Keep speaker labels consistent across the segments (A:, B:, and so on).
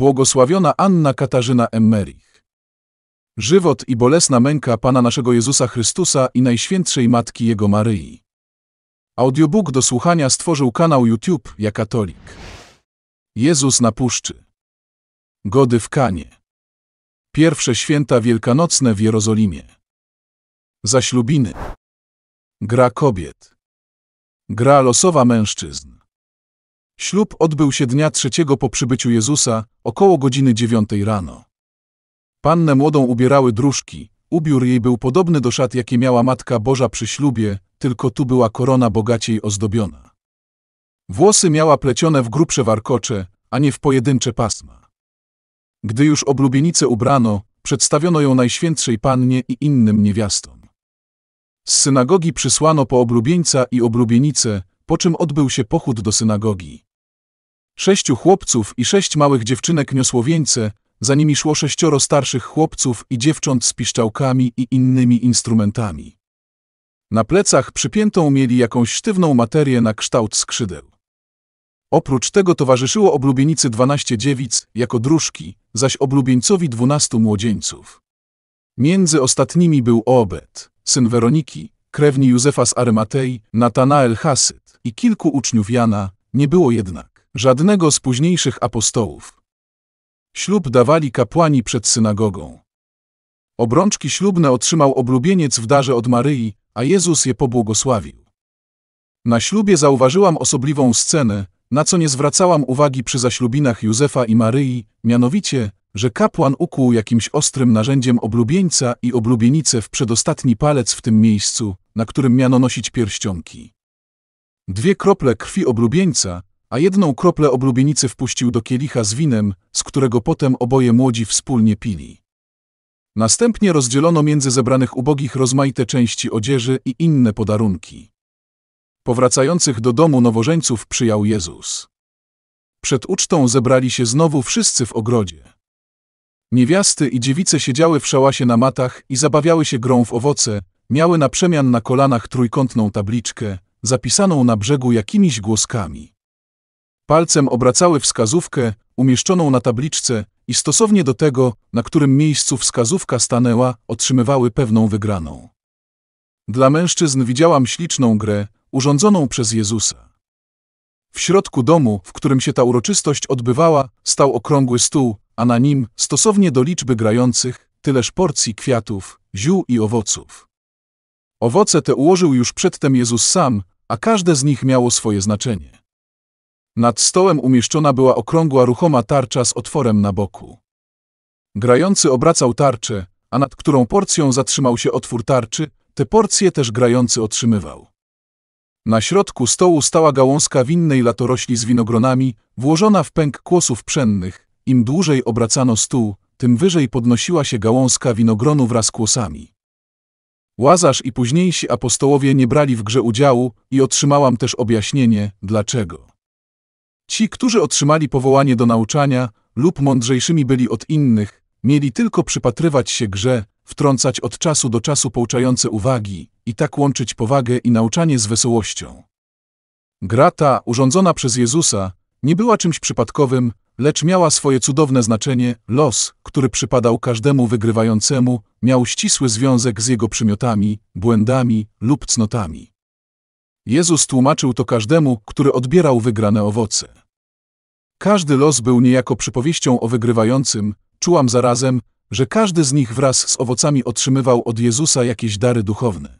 A: błogosławiona Anna Katarzyna Emmerich. Żywot i bolesna męka Pana naszego Jezusa Chrystusa i Najświętszej Matki Jego Maryi. Audiobook do słuchania stworzył kanał YouTube Ja Katolik. Jezus na puszczy. Gody w Kanie. Pierwsze święta wielkanocne w Jerozolimie. Zaślubiny. Gra kobiet. Gra losowa mężczyzn. Ślub odbył się dnia trzeciego po przybyciu Jezusa, około godziny dziewiątej rano. Pannę młodą ubierały dróżki, ubiór jej był podobny do szat, jakie miała Matka Boża przy ślubie, tylko tu była korona bogaciej ozdobiona. Włosy miała plecione w grubsze warkocze, a nie w pojedyncze pasma. Gdy już oblubienicę ubrano, przedstawiono ją Najświętszej Pannie i innym niewiastom. Z synagogi przysłano po oblubieńca i oblubienicę, po czym odbył się pochód do synagogi. Sześciu chłopców i sześć małych dziewczynek niosło wieńce, za nimi szło sześcioro starszych chłopców i dziewcząt z piszczałkami i innymi instrumentami. Na plecach przypiętą mieli jakąś sztywną materię na kształt skrzydeł. Oprócz tego towarzyszyło oblubienicy dwanaście dziewic jako dróżki, zaś oblubieńcowi dwunastu młodzieńców. Między ostatnimi był Obed, syn Weroniki, krewni Józefa z Arymatei, Natanael Hasyt i kilku uczniów Jana, nie było jednak żadnego z późniejszych apostołów. Ślub dawali kapłani przed synagogą. Obrączki ślubne otrzymał oblubieniec w darze od Maryi, a Jezus je pobłogosławił. Na ślubie zauważyłam osobliwą scenę, na co nie zwracałam uwagi przy zaślubinach Józefa i Maryi, mianowicie, że kapłan ukłuł jakimś ostrym narzędziem oblubieńca i oblubienicę w przedostatni palec w tym miejscu, na którym miano nosić pierścionki. Dwie krople krwi oblubieńca, a jedną kroplę oblubienicy wpuścił do kielicha z winem, z którego potem oboje młodzi wspólnie pili. Następnie rozdzielono między zebranych ubogich rozmaite części odzieży i inne podarunki. Powracających do domu nowożeńców przyjął Jezus. Przed ucztą zebrali się znowu wszyscy w ogrodzie. Niewiasty i dziewice siedziały w szałasie na matach i zabawiały się grą w owoce, miały na przemian na kolanach trójkątną tabliczkę, zapisaną na brzegu jakimiś głoskami. Palcem obracały wskazówkę umieszczoną na tabliczce i stosownie do tego, na którym miejscu wskazówka stanęła, otrzymywały pewną wygraną. Dla mężczyzn widziałam śliczną grę, urządzoną przez Jezusa. W środku domu, w którym się ta uroczystość odbywała, stał okrągły stół, a na nim, stosownie do liczby grających, tyleż porcji kwiatów, ziół i owoców. Owoce te ułożył już przedtem Jezus sam, a każde z nich miało swoje znaczenie. Nad stołem umieszczona była okrągła, ruchoma tarcza z otworem na boku. Grający obracał tarczę, a nad którą porcją zatrzymał się otwór tarczy, te porcje też grający otrzymywał. Na środku stołu stała gałązka winnej latorośli z winogronami, włożona w pęk kłosów pszennych. Im dłużej obracano stół, tym wyżej podnosiła się gałązka winogronu wraz z kłosami. Łazarz i późniejsi apostołowie nie brali w grze udziału i otrzymałam też objaśnienie, dlaczego. Ci, którzy otrzymali powołanie do nauczania lub mądrzejszymi byli od innych, mieli tylko przypatrywać się grze, wtrącać od czasu do czasu pouczające uwagi i tak łączyć powagę i nauczanie z wesołością. Gra ta, urządzona przez Jezusa, nie była czymś przypadkowym, lecz miała swoje cudowne znaczenie, los, który przypadał każdemu wygrywającemu, miał ścisły związek z jego przymiotami, błędami lub cnotami. Jezus tłumaczył to każdemu, który odbierał wygrane owoce. Każdy los był niejako przypowieścią o wygrywającym, czułam zarazem, że każdy z nich wraz z owocami otrzymywał od Jezusa jakieś dary duchowne.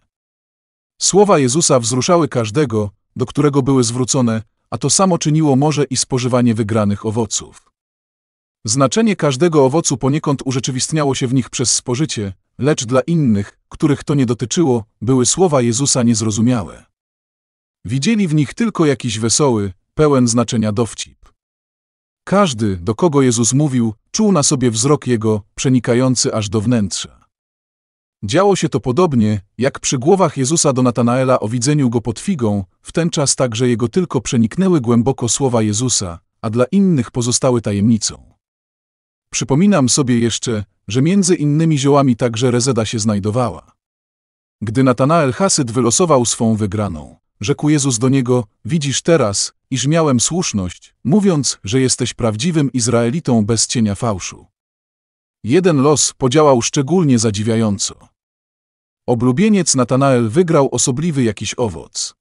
A: Słowa Jezusa wzruszały każdego, do którego były zwrócone, a to samo czyniło może i spożywanie wygranych owoców. Znaczenie każdego owocu poniekąd urzeczywistniało się w nich przez spożycie, lecz dla innych, których to nie dotyczyło, były słowa Jezusa niezrozumiałe. Widzieli w nich tylko jakiś wesoły, pełen znaczenia dowcip. Każdy, do kogo Jezus mówił, czuł na sobie wzrok Jego, przenikający aż do wnętrza. Działo się to podobnie, jak przy głowach Jezusa do Natanaela o widzeniu Go pod figą, w ten czas także Jego tylko przeniknęły głęboko słowa Jezusa, a dla innych pozostały tajemnicą. Przypominam sobie jeszcze, że między innymi ziołami także rezeda się znajdowała. Gdy Natanael Hasyd wylosował swą wygraną, Rzekł Jezus do niego, widzisz teraz, iż miałem słuszność, mówiąc, że jesteś prawdziwym Izraelitą bez cienia fałszu. Jeden los podziałał szczególnie zadziwiająco. Oblubieniec Natanael wygrał osobliwy jakiś owoc.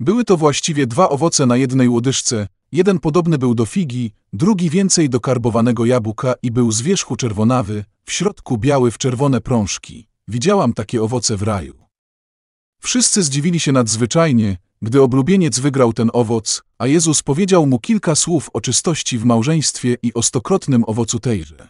A: Były to właściwie dwa owoce na jednej łodyżce, jeden podobny był do figi, drugi więcej do karbowanego jabłka i był z wierzchu czerwonawy, w środku biały w czerwone prążki. Widziałam takie owoce w raju. Wszyscy zdziwili się nadzwyczajnie, gdy oblubieniec wygrał ten owoc, a Jezus powiedział mu kilka słów o czystości w małżeństwie i o stokrotnym owocu tejże.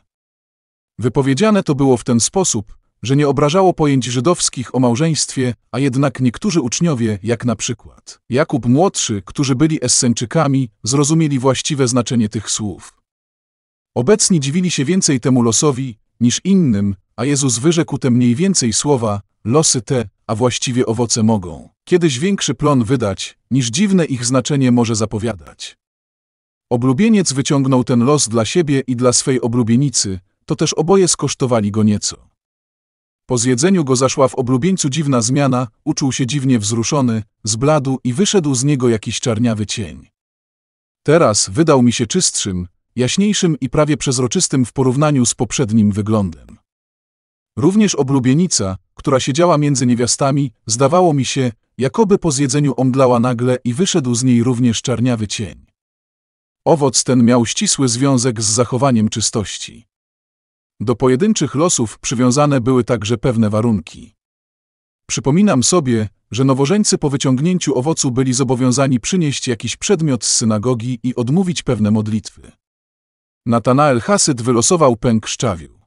A: Wypowiedziane to było w ten sposób, że nie obrażało pojęć żydowskich o małżeństwie, a jednak niektórzy uczniowie, jak na przykład Jakub Młodszy, którzy byli Essenczykami, zrozumieli właściwe znaczenie tych słów. Obecni dziwili się więcej temu losowi niż innym, a Jezus wyrzekł te mniej więcej słowa, losy te, a właściwie owoce mogą, kiedyś większy plon wydać, niż dziwne ich znaczenie może zapowiadać. Oblubieniec wyciągnął ten los dla siebie i dla swej oblubienicy, to też oboje skosztowali go nieco. Po zjedzeniu go zaszła w oblubieńcu dziwna zmiana, uczuł się dziwnie wzruszony, zbladł i wyszedł z niego jakiś czarniawy cień. Teraz wydał mi się czystszym, jaśniejszym i prawie przezroczystym w porównaniu z poprzednim wyglądem. Również oblubienica, która siedziała między niewiastami, zdawało mi się, jakoby po zjedzeniu omdlała nagle i wyszedł z niej również czarniawy cień. Owoc ten miał ścisły związek z zachowaniem czystości. Do pojedynczych losów przywiązane były także pewne warunki. Przypominam sobie, że nowożeńcy po wyciągnięciu owocu byli zobowiązani przynieść jakiś przedmiot z synagogi i odmówić pewne modlitwy. Natanael Hasyt wylosował pęk szczawiu.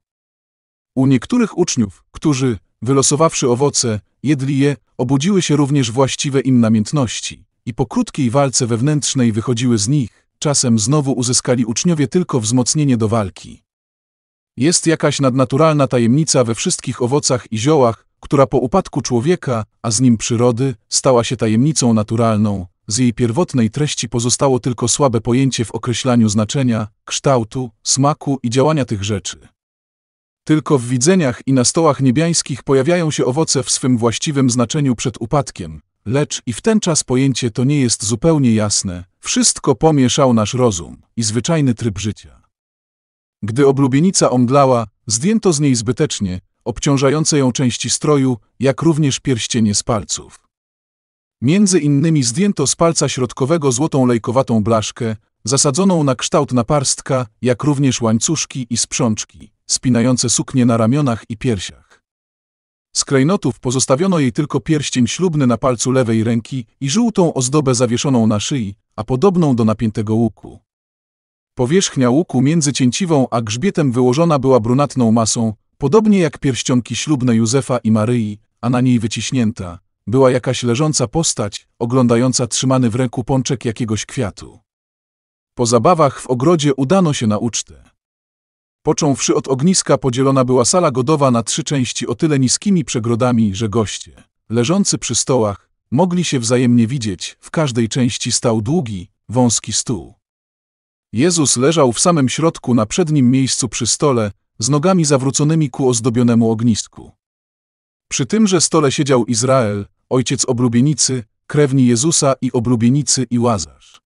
A: U niektórych uczniów, którzy, Wylosowawszy owoce, jedli je, obudziły się również właściwe im namiętności i po krótkiej walce wewnętrznej wychodziły z nich, czasem znowu uzyskali uczniowie tylko wzmocnienie do walki. Jest jakaś nadnaturalna tajemnica we wszystkich owocach i ziołach, która po upadku człowieka, a z nim przyrody, stała się tajemnicą naturalną, z jej pierwotnej treści pozostało tylko słabe pojęcie w określaniu znaczenia, kształtu, smaku i działania tych rzeczy. Tylko w widzeniach i na stołach niebiańskich pojawiają się owoce w swym właściwym znaczeniu przed upadkiem, lecz i w ten czas pojęcie to nie jest zupełnie jasne, wszystko pomieszał nasz rozum i zwyczajny tryb życia. Gdy oblubienica omdlała, zdjęto z niej zbytecznie, obciążające ją części stroju, jak również pierścienie z palców. Między innymi zdjęto z palca środkowego złotą lejkowatą blaszkę, zasadzoną na kształt naparstka, jak również łańcuszki i sprzączki spinające suknie na ramionach i piersiach. Z klejnotów pozostawiono jej tylko pierścień ślubny na palcu lewej ręki i żółtą ozdobę zawieszoną na szyi, a podobną do napiętego łuku. Powierzchnia łuku między cięciwą a grzbietem wyłożona była brunatną masą, podobnie jak pierścionki ślubne Józefa i Maryi, a na niej wyciśnięta była jakaś leżąca postać, oglądająca trzymany w ręku pączek jakiegoś kwiatu. Po zabawach w ogrodzie udano się na ucztę. Począwszy od ogniska podzielona była sala godowa na trzy części o tyle niskimi przegrodami, że goście, leżący przy stołach, mogli się wzajemnie widzieć, w każdej części stał długi, wąski stół. Jezus leżał w samym środku na przednim miejscu przy stole, z nogami zawróconymi ku ozdobionemu ognisku. Przy tymże stole siedział Izrael, ojciec oblubienicy, krewni Jezusa i oblubienicy i Łazarz.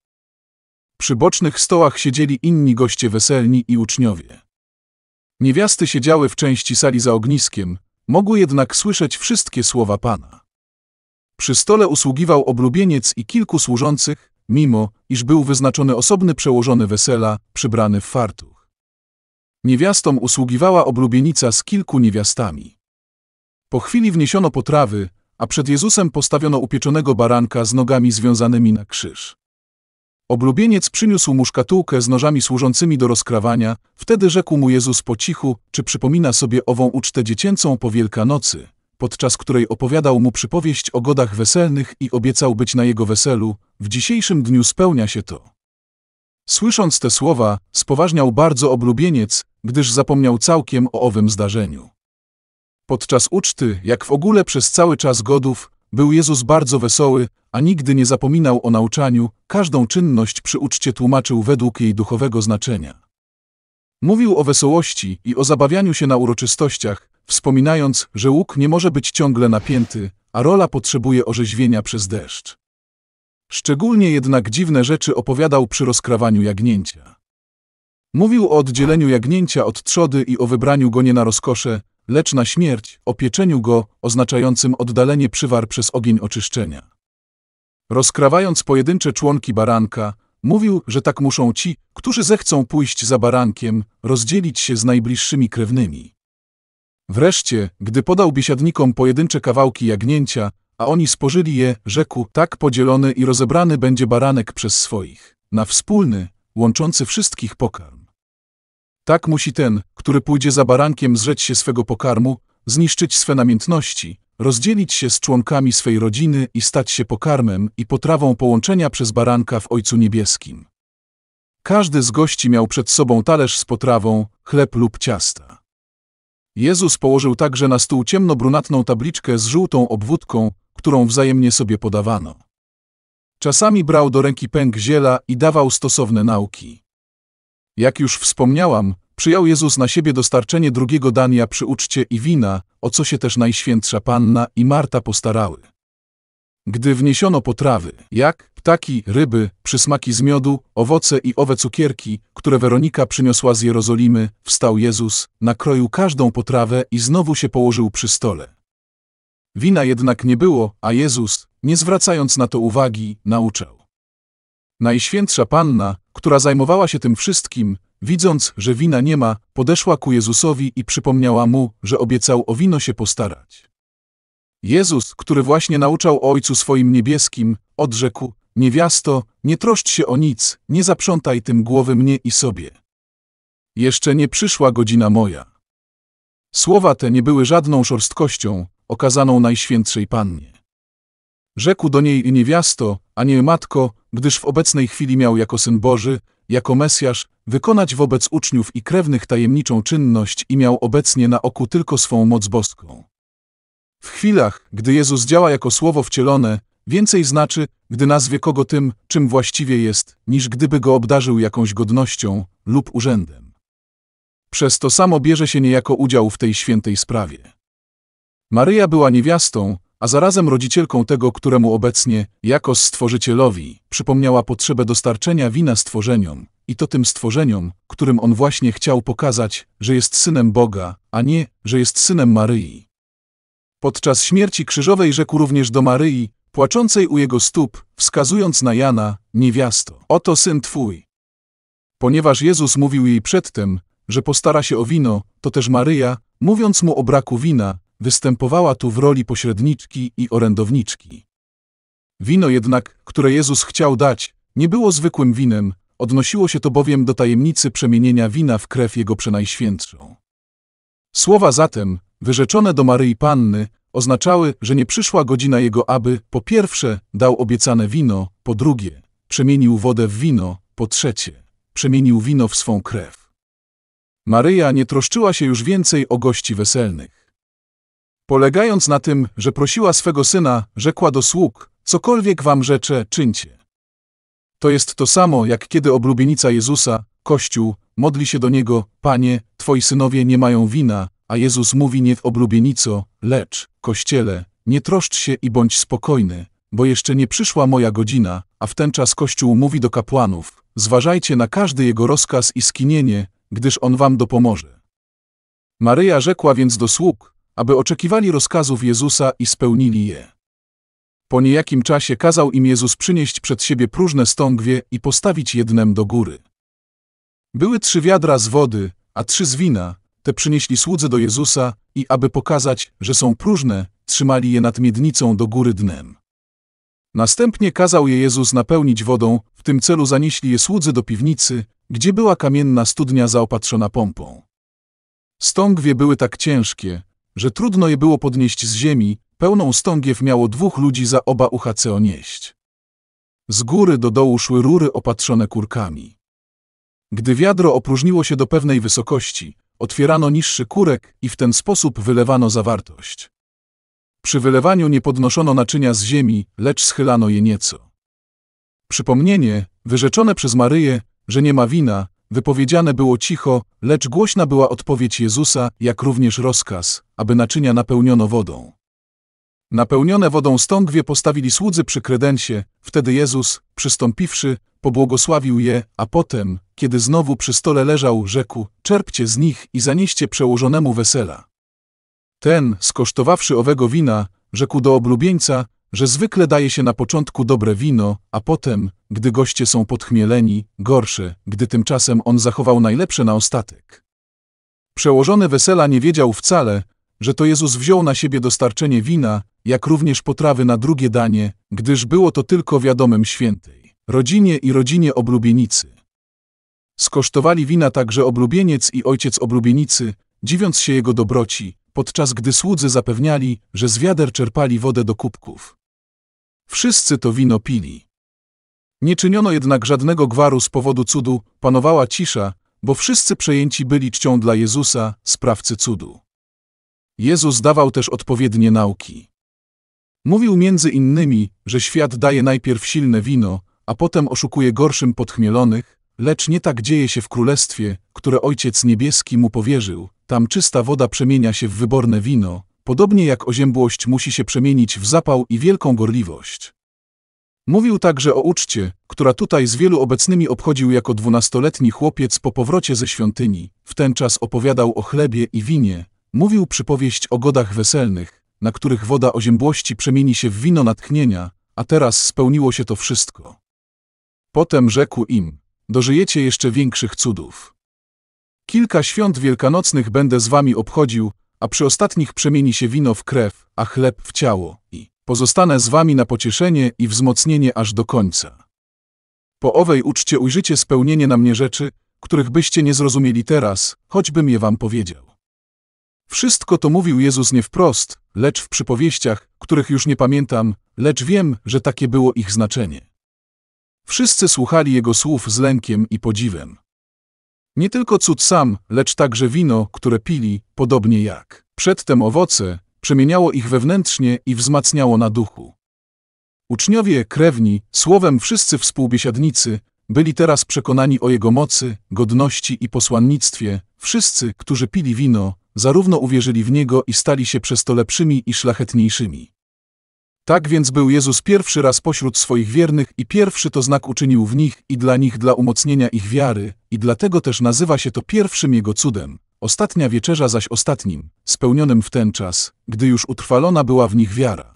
A: Przy bocznych stołach siedzieli inni goście weselni i uczniowie. Niewiasty siedziały w części sali za ogniskiem, mogły jednak słyszeć wszystkie słowa Pana. Przy stole usługiwał oblubieniec i kilku służących, mimo iż był wyznaczony osobny przełożony wesela, przybrany w fartuch. Niewiastom usługiwała oblubienica z kilku niewiastami. Po chwili wniesiono potrawy, a przed Jezusem postawiono upieczonego baranka z nogami związanymi na krzyż. Oblubieniec przyniósł mu szkatułkę z nożami służącymi do rozkrawania, wtedy rzekł mu Jezus po cichu, czy przypomina sobie ową ucztę dziecięcą po Wielkanocy, podczas której opowiadał mu przypowieść o godach weselnych i obiecał być na jego weselu, w dzisiejszym dniu spełnia się to. Słysząc te słowa, spoważniał bardzo oblubieniec, gdyż zapomniał całkiem o owym zdarzeniu. Podczas uczty, jak w ogóle przez cały czas godów, był Jezus bardzo wesoły, a nigdy nie zapominał o nauczaniu, każdą czynność przy uczcie tłumaczył według jej duchowego znaczenia. Mówił o wesołości i o zabawianiu się na uroczystościach, wspominając, że łuk nie może być ciągle napięty, a rola potrzebuje orzeźwienia przez deszcz. Szczególnie jednak dziwne rzeczy opowiadał przy rozkrawaniu jagnięcia. Mówił o oddzieleniu jagnięcia od trzody i o wybraniu go nie na rozkosze, lecz na śmierć, opieczeniu go, oznaczającym oddalenie przywar przez ogień oczyszczenia. Rozkrawając pojedyncze członki baranka, mówił, że tak muszą ci, którzy zechcą pójść za barankiem, rozdzielić się z najbliższymi krewnymi. Wreszcie, gdy podał biesiadnikom pojedyncze kawałki jagnięcia, a oni spożyli je, rzekł, tak podzielony i rozebrany będzie baranek przez swoich, na wspólny, łączący wszystkich pokarm. Tak musi ten, który pójdzie za barankiem zrzeć się swego pokarmu, zniszczyć swe namiętności, rozdzielić się z członkami swej rodziny i stać się pokarmem i potrawą połączenia przez baranka w Ojcu Niebieskim. Każdy z gości miał przed sobą talerz z potrawą, chleb lub ciasta. Jezus położył także na stół ciemnobrunatną tabliczkę z żółtą obwódką, którą wzajemnie sobie podawano. Czasami brał do ręki pęk ziela i dawał stosowne nauki. Jak już wspomniałam, przyjął Jezus na siebie dostarczenie drugiego dania przy uczcie i wina, o co się też Najświętsza Panna i Marta postarały. Gdy wniesiono potrawy, jak ptaki, ryby, przysmaki z miodu, owoce i owe cukierki, które Weronika przyniosła z Jerozolimy, wstał Jezus, nakroił każdą potrawę i znowu się położył przy stole. Wina jednak nie było, a Jezus, nie zwracając na to uwagi, nauczał. Najświętsza Panna, która zajmowała się tym wszystkim, widząc, że wina nie ma, podeszła ku Jezusowi i przypomniała mu, że obiecał o wino się postarać. Jezus, który właśnie nauczał Ojcu swoim niebieskim, odrzekł, niewiasto, nie troszcz się o nic, nie zaprzątaj tym głowy mnie i sobie. Jeszcze nie przyszła godzina moja. Słowa te nie były żadną szorstkością, okazaną Najświętszej Pannie. Rzekł do niej niewiasto, a nie matko, gdyż w obecnej chwili miał jako Syn Boży, jako Mesjasz, wykonać wobec uczniów i krewnych tajemniczą czynność i miał obecnie na oku tylko swą moc boską. W chwilach, gdy Jezus działa jako Słowo wcielone, więcej znaczy, gdy nazwie kogo tym, czym właściwie jest, niż gdyby go obdarzył jakąś godnością lub urzędem. Przez to samo bierze się niejako udział w tej świętej sprawie. Maryja była niewiastą, a zarazem rodzicielką tego, któremu obecnie, jako stworzycielowi, przypomniała potrzebę dostarczenia wina stworzeniom, i to tym stworzeniom, którym on właśnie chciał pokazać, że jest synem Boga, a nie, że jest synem Maryi. Podczas śmierci krzyżowej rzekł również do Maryi, płaczącej u jego stóp, wskazując na Jana, niewiasto, oto syn twój. Ponieważ Jezus mówił jej przedtem, że postara się o wino, to też Maryja, mówiąc mu o braku wina, występowała tu w roli pośredniczki i orędowniczki. Wino jednak, które Jezus chciał dać, nie było zwykłym winem, odnosiło się to bowiem do tajemnicy przemienienia wina w krew Jego Przenajświętszą. Słowa zatem, wyrzeczone do Maryi Panny, oznaczały, że nie przyszła godzina Jego, aby, po pierwsze, dał obiecane wino, po drugie, przemienił wodę w wino, po trzecie, przemienił wino w swą krew. Maryja nie troszczyła się już więcej o gości weselnych. Polegając na tym, że prosiła swego syna, rzekła do sług, cokolwiek wam rzeczę, czyńcie. To jest to samo, jak kiedy oblubienica Jezusa, Kościół, modli się do Niego, Panie, Twoi synowie nie mają wina, a Jezus mówi nie w oblubienico, lecz, Kościele, nie troszcz się i bądź spokojny, bo jeszcze nie przyszła moja godzina, a w ten czas Kościół mówi do kapłanów, zważajcie na każdy Jego rozkaz i skinienie, gdyż On wam dopomoże. Maryja rzekła więc do sług, aby oczekiwali rozkazów Jezusa i spełnili je. Po niejakim czasie kazał im Jezus przynieść przed siebie próżne stągwie i postawić jednem do góry. Były trzy wiadra z wody, a trzy z wina, te przynieśli słudzy do Jezusa i aby pokazać, że są próżne, trzymali je nad miednicą do góry dnem. Następnie kazał je Jezus napełnić wodą, w tym celu zanieśli je słudzy do piwnicy, gdzie była kamienna studnia zaopatrzona pompą. Stągwie były tak ciężkie, że trudno je było podnieść z ziemi, pełną stągiew miało dwóch ludzi za oba ucha onieść. nieść. Z góry do dołu szły rury opatrzone kurkami. Gdy wiadro opróżniło się do pewnej wysokości, otwierano niższy kurek i w ten sposób wylewano zawartość. Przy wylewaniu nie podnoszono naczynia z ziemi, lecz schylano je nieco. Przypomnienie, wyrzeczone przez Maryję, że nie ma wina, Wypowiedziane było cicho, lecz głośna była odpowiedź Jezusa, jak również rozkaz, aby naczynia napełniono wodą. Napełnione wodą stągwie postawili słudzy przy kredensie, wtedy Jezus, przystąpiwszy, pobłogosławił je, a potem, kiedy znowu przy stole leżał, rzekł, czerpcie z nich i zanieście przełożonemu wesela. Ten, skosztowawszy owego wina, rzekł do oblubieńca, że zwykle daje się na początku dobre wino, a potem, gdy goście są podchmieleni, gorsze, gdy tymczasem on zachował najlepsze na ostatek. Przełożony wesela nie wiedział wcale, że to Jezus wziął na siebie dostarczenie wina, jak również potrawy na drugie danie, gdyż było to tylko wiadomym świętej, rodzinie i rodzinie oblubienicy. Skosztowali wina także oblubieniec i ojciec oblubienicy, dziwiąc się jego dobroci, podczas gdy słudzy zapewniali, że z wiader czerpali wodę do kubków. Wszyscy to wino pili. Nie czyniono jednak żadnego gwaru z powodu cudu, panowała cisza, bo wszyscy przejęci byli czcią dla Jezusa, sprawcy cudu. Jezus dawał też odpowiednie nauki. Mówił między innymi, że świat daje najpierw silne wino, a potem oszukuje gorszym podchmielonych, lecz nie tak dzieje się w królestwie, które Ojciec Niebieski mu powierzył. Tam czysta woda przemienia się w wyborne wino, podobnie jak oziębłość musi się przemienić w zapał i wielką gorliwość. Mówił także o uczcie, która tutaj z wielu obecnymi obchodził jako dwunastoletni chłopiec po powrocie ze świątyni. W ten czas opowiadał o chlebie i winie, mówił przypowieść o godach weselnych, na których woda oziębłości przemieni się w wino natchnienia, a teraz spełniło się to wszystko. Potem rzekł im, dożyjecie jeszcze większych cudów. Kilka świąt wielkanocnych będę z wami obchodził, a przy ostatnich przemieni się wino w krew, a chleb w ciało i Pozostanę z wami na pocieszenie i wzmocnienie aż do końca. Po owej uczcie ujrzycie spełnienie na mnie rzeczy, których byście nie zrozumieli teraz, choćbym je wam powiedział. Wszystko to mówił Jezus nie wprost, lecz w przypowieściach, których już nie pamiętam, lecz wiem, że takie było ich znaczenie. Wszyscy słuchali Jego słów z lękiem i podziwem. Nie tylko cud sam, lecz także wino, które pili, podobnie jak przedtem owoce, przemieniało ich wewnętrznie i wzmacniało na duchu. Uczniowie, krewni, słowem wszyscy współbiesiadnicy, byli teraz przekonani o jego mocy, godności i posłannictwie. Wszyscy, którzy pili wino, zarówno uwierzyli w niego i stali się przez to lepszymi i szlachetniejszymi. Tak więc był Jezus pierwszy raz pośród swoich wiernych i pierwszy to znak uczynił w nich i dla nich dla umocnienia ich wiary, i dlatego też nazywa się to pierwszym jego cudem ostatnia wieczerza zaś ostatnim, spełnionym w ten czas, gdy już utrwalona była w nich wiara.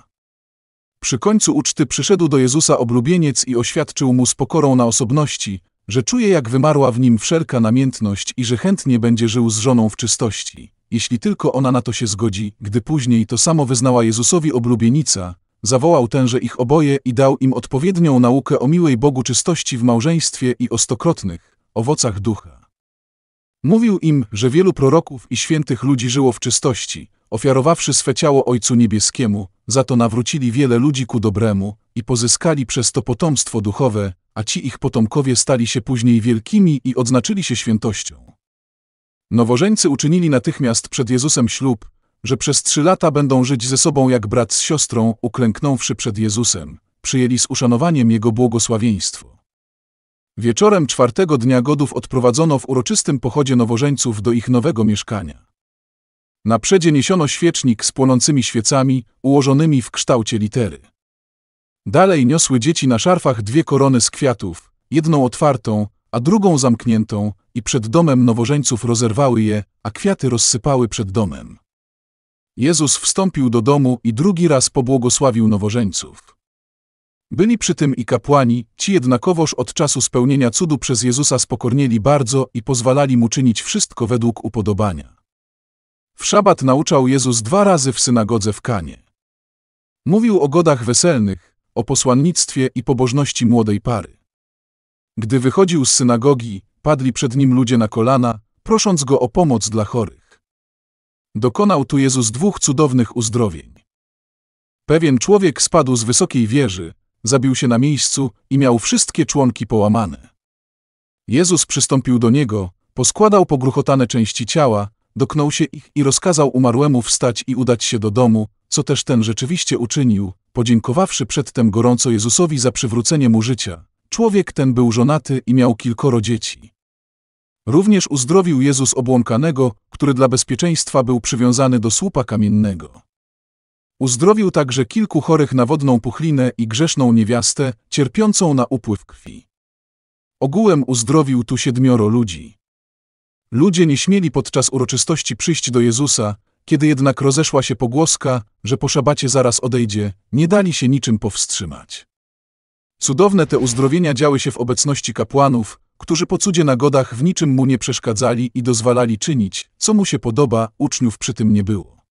A: Przy końcu uczty przyszedł do Jezusa oblubieniec i oświadczył mu z pokorą na osobności, że czuje jak wymarła w nim wszelka namiętność i że chętnie będzie żył z żoną w czystości, jeśli tylko ona na to się zgodzi, gdy później to samo wyznała Jezusowi oblubienica, zawołał tenże ich oboje i dał im odpowiednią naukę o miłej Bogu czystości w małżeństwie i o stokrotnych owocach ducha. Mówił im, że wielu proroków i świętych ludzi żyło w czystości, ofiarowawszy swe ciało Ojcu Niebieskiemu, za to nawrócili wiele ludzi ku dobremu i pozyskali przez to potomstwo duchowe, a ci ich potomkowie stali się później wielkimi i odznaczyli się świętością. Nowożeńcy uczynili natychmiast przed Jezusem ślub, że przez trzy lata będą żyć ze sobą jak brat z siostrą, uklęknąwszy przed Jezusem, przyjęli z uszanowaniem Jego błogosławieństwo. Wieczorem czwartego dnia godów odprowadzono w uroczystym pochodzie nowożeńców do ich nowego mieszkania. Na przedzie niesiono świecznik z płonącymi świecami, ułożonymi w kształcie litery. Dalej niosły dzieci na szarfach dwie korony z kwiatów, jedną otwartą, a drugą zamkniętą i przed domem nowożeńców rozerwały je, a kwiaty rozsypały przed domem. Jezus wstąpił do domu i drugi raz pobłogosławił nowożeńców. Byli przy tym i kapłani, ci jednakowoż od czasu spełnienia cudu przez Jezusa spokornieli bardzo i pozwalali mu czynić wszystko według upodobania. W szabat nauczał Jezus dwa razy w synagodze w Kanie. Mówił o godach weselnych, o posłannictwie i pobożności młodej pary. Gdy wychodził z synagogi, padli przed nim ludzie na kolana, prosząc go o pomoc dla chorych. Dokonał tu Jezus dwóch cudownych uzdrowień. Pewien człowiek spadł z wysokiej wieży, zabił się na miejscu i miał wszystkie członki połamane. Jezus przystąpił do niego, poskładał pogruchotane części ciała, doknął się ich i rozkazał umarłemu wstać i udać się do domu, co też ten rzeczywiście uczynił, podziękowawszy przedtem gorąco Jezusowi za przywrócenie mu życia. Człowiek ten był żonaty i miał kilkoro dzieci. Również uzdrowił Jezus obłąkanego, który dla bezpieczeństwa był przywiązany do słupa kamiennego. Uzdrowił także kilku chorych na wodną puchlinę i grzeszną niewiastę, cierpiącą na upływ krwi. Ogółem uzdrowił tu siedmioro ludzi. Ludzie nie śmieli podczas uroczystości przyjść do Jezusa, kiedy jednak rozeszła się pogłoska, że po szabacie zaraz odejdzie, nie dali się niczym powstrzymać. Cudowne te uzdrowienia działy się w obecności kapłanów, którzy po cudzie na godach w niczym mu nie przeszkadzali i dozwalali czynić, co mu się podoba, uczniów przy tym nie było.